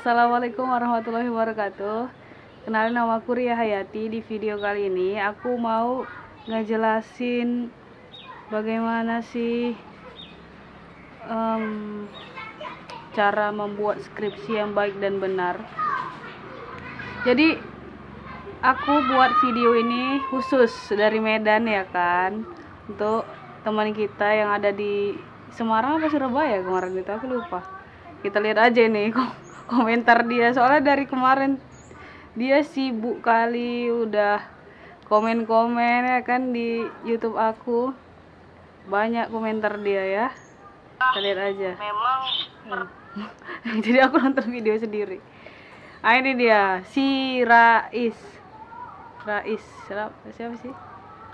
Assalamualaikum warahmatullahi wabarakatuh Kenalin nama aku Ria Hayati Di video kali ini aku mau ngejelasin Bagaimana sih um, Cara membuat skripsi yang baik dan benar Jadi Aku buat video ini khusus dari Medan ya kan Untuk teman kita yang ada di Semarang apa Surabaya kemarin itu aku lupa kita lihat aja nih kok komentar dia soalnya dari kemarin dia sibuk kali udah komen-komen ya kan di YouTube aku banyak komentar dia ya lihat aja memang hmm. jadi aku nonton video sendiri ah ini dia si Rais Rais siapa sih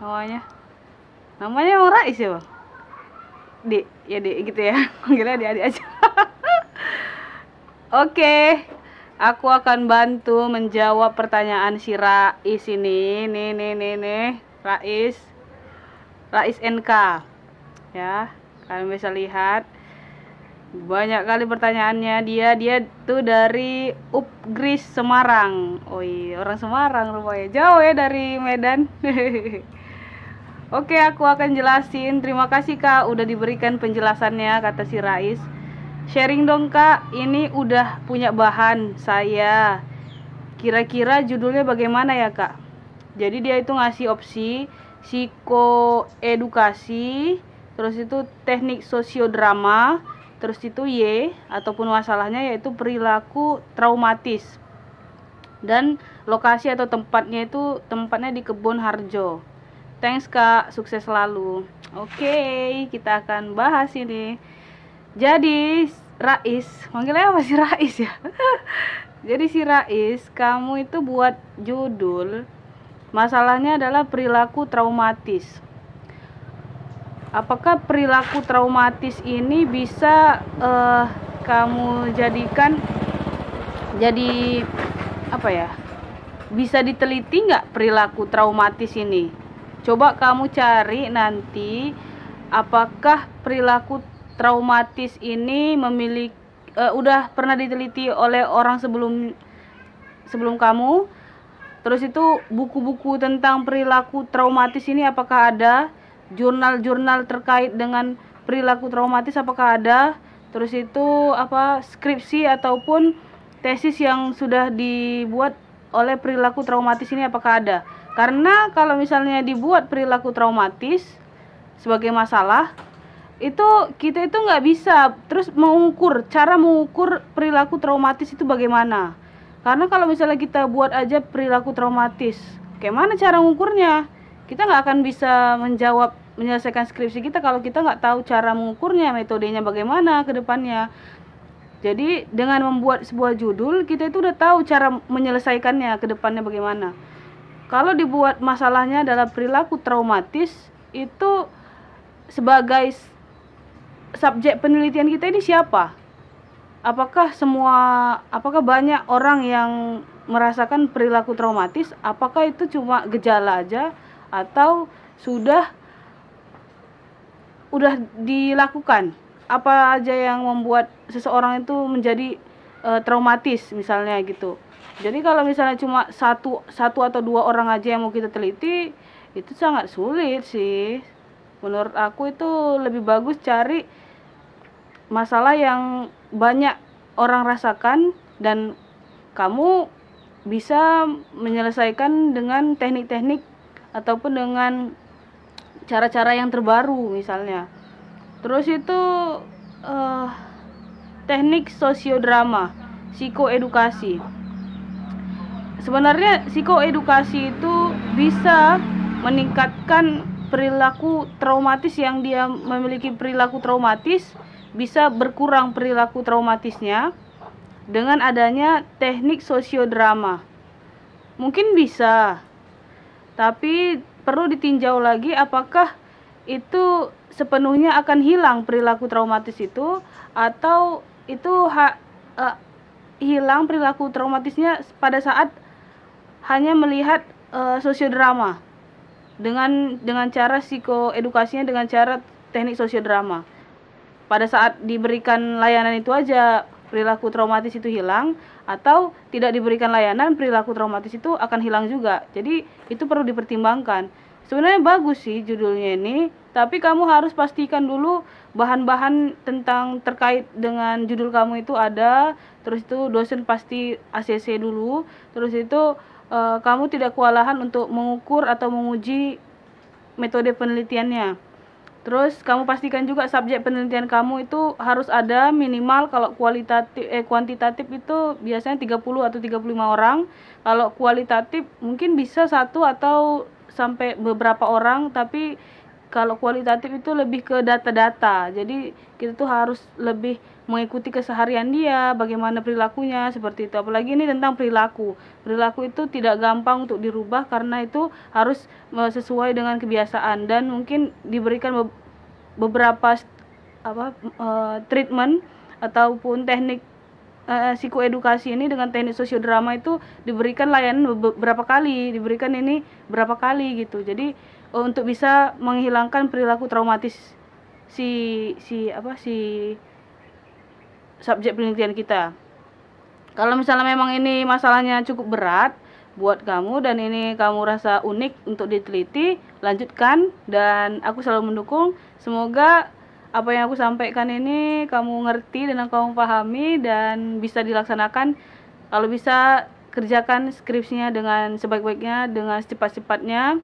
namanya namanya orang Rais ya bang Dek ya Dek gitu ya panggilnya Dek aja Oke, aku akan bantu menjawab pertanyaan si Rais ini. Nih, nih, nih, nih, Rais. Rais NK. Ya, kalian bisa lihat banyak kali pertanyaannya dia dia tuh dari Upgris Semarang. Oi, oh iya, orang Semarang rupanya. Jauh ya dari Medan. Oke, aku akan jelasin. Terima kasih Kak udah diberikan penjelasannya kata si Rais sharing dong kak ini udah punya bahan saya kira-kira judulnya bagaimana ya kak jadi dia itu ngasih opsi psikoedukasi terus itu teknik sosiodrama terus itu Y ataupun masalahnya yaitu perilaku traumatis dan lokasi atau tempatnya itu tempatnya di kebun Harjo thanks kak sukses selalu oke okay, kita akan bahas ini jadi Rais panggilnya apa sih Rais ya jadi si Rais kamu itu buat judul masalahnya adalah perilaku traumatis apakah perilaku traumatis ini bisa uh, kamu jadikan jadi apa ya bisa diteliti nggak perilaku traumatis ini coba kamu cari nanti apakah perilaku traumatis ini memiliki uh, udah pernah diteliti oleh orang sebelum sebelum kamu. Terus itu buku-buku tentang perilaku traumatis ini apakah ada? Jurnal-jurnal terkait dengan perilaku traumatis apakah ada? Terus itu apa skripsi ataupun tesis yang sudah dibuat oleh perilaku traumatis ini apakah ada? Karena kalau misalnya dibuat perilaku traumatis sebagai masalah, itu kita itu nggak bisa terus mengukur cara mengukur perilaku traumatis itu bagaimana karena kalau misalnya kita buat aja perilaku traumatis kayak mana cara mengukurnya kita nggak akan bisa menjawab menyelesaikan skripsi kita kalau kita nggak tahu cara mengukurnya metodenya bagaimana ke depannya jadi dengan membuat sebuah judul kita itu udah tahu cara menyelesaikannya ke depannya bagaimana kalau dibuat masalahnya adalah perilaku traumatis itu sebagai subjek penelitian kita ini siapa? Apakah semua apakah banyak orang yang merasakan perilaku traumatis? Apakah itu cuma gejala aja atau sudah udah dilakukan? Apa aja yang membuat seseorang itu menjadi e, traumatis misalnya gitu. Jadi kalau misalnya cuma satu satu atau dua orang aja yang mau kita teliti, itu sangat sulit sih menurut aku itu lebih bagus cari masalah yang banyak orang rasakan dan kamu bisa menyelesaikan dengan teknik-teknik ataupun dengan cara-cara yang terbaru misalnya. Terus itu uh, teknik sosiodrama, psikoedukasi. Sebenarnya psikoedukasi itu bisa meningkatkan perilaku traumatis yang dia memiliki perilaku traumatis bisa berkurang perilaku traumatisnya dengan adanya teknik sosiodrama. Mungkin bisa, tapi perlu ditinjau lagi apakah itu sepenuhnya akan hilang perilaku traumatis itu atau itu ha, uh, hilang perilaku traumatisnya pada saat hanya melihat uh, sosiodrama dengan dengan cara psikoedukasinya dengan cara teknik sosiodrama pada saat diberikan layanan itu aja perilaku traumatis itu hilang atau tidak diberikan layanan perilaku traumatis itu akan hilang juga. Jadi itu perlu dipertimbangkan. Sebenarnya bagus sih judulnya ini, tapi kamu harus pastikan dulu bahan-bahan tentang terkait dengan judul kamu itu ada, terus itu dosen pasti ACC dulu, terus itu e, kamu tidak kewalahan untuk mengukur atau menguji metode penelitiannya Terus kamu pastikan juga subjek penelitian kamu itu harus ada minimal kalau kualitatif eh kuantitatif itu biasanya 30 atau 35 orang. Kalau kualitatif mungkin bisa satu atau sampai beberapa orang tapi kalau kualitatif itu lebih ke data-data jadi kita tuh harus lebih mengikuti keseharian dia bagaimana perilakunya seperti itu apalagi ini tentang perilaku perilaku itu tidak gampang untuk dirubah karena itu harus e, sesuai dengan kebiasaan dan mungkin diberikan beberapa apa e, treatment ataupun teknik uh, psikoedukasi ini dengan teknik sosiodrama itu diberikan layanan beberapa kali diberikan ini berapa kali gitu jadi Oh, untuk bisa menghilangkan perilaku traumatis si si apa si subjek penelitian kita. Kalau misalnya memang ini masalahnya cukup berat buat kamu dan ini kamu rasa unik untuk diteliti, lanjutkan dan aku selalu mendukung. Semoga apa yang aku sampaikan ini kamu ngerti dan kamu pahami dan bisa dilaksanakan kalau bisa kerjakan skripsinya dengan sebaik-baiknya dengan secepat-cepatnya